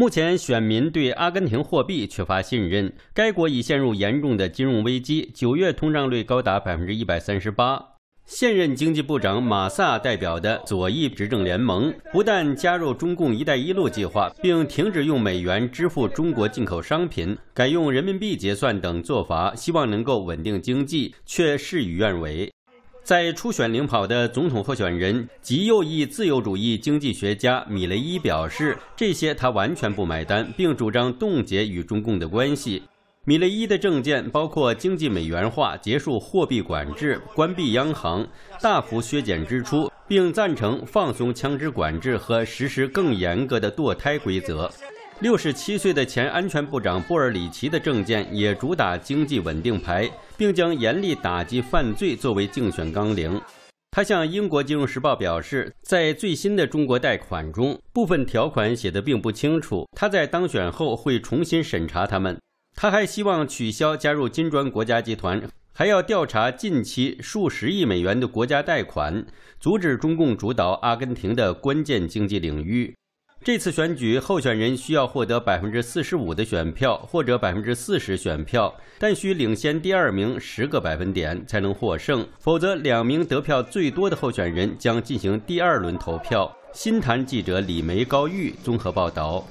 目前，选民对阿根廷货币缺乏信任，该国已陷入严重的金融危机，九月通胀率高达百分之一百三十八。现任经济部长马萨代表的左翼执政联盟，不但加入中共“一带一路”计划，并停止用美元支付中国进口商品，改用人民币结算等做法，希望能够稳定经济，却事与愿违。在初选领跑的总统候选人及右翼自由主义经济学家米雷伊表示，这些他完全不买单，并主张冻结与中共的关系。米雷伊的政见包括经济美元化、结束货币管制、关闭央行、大幅削减支出，并赞成放松枪支管制和实施更严格的堕胎规则。六十七岁的前安全部长布尔里奇的政见也主打经济稳定牌，并将严厉打击犯罪作为竞选纲领。他向英国金融时报表示，在最新的中国贷款中，部分条款写的并不清楚。他在当选后会重新审查他们。他还希望取消加入金砖国家集团，还要调查近期数十亿美元的国家贷款，阻止中共主导阿根廷的关键经济领域。这次选举，候选人需要获得百分之四十五的选票或者百分之四十选票，但需领先第二名十个百分点才能获胜，否则两名得票最多的候选人将进行第二轮投票。新坛记者李梅高玉综合报道。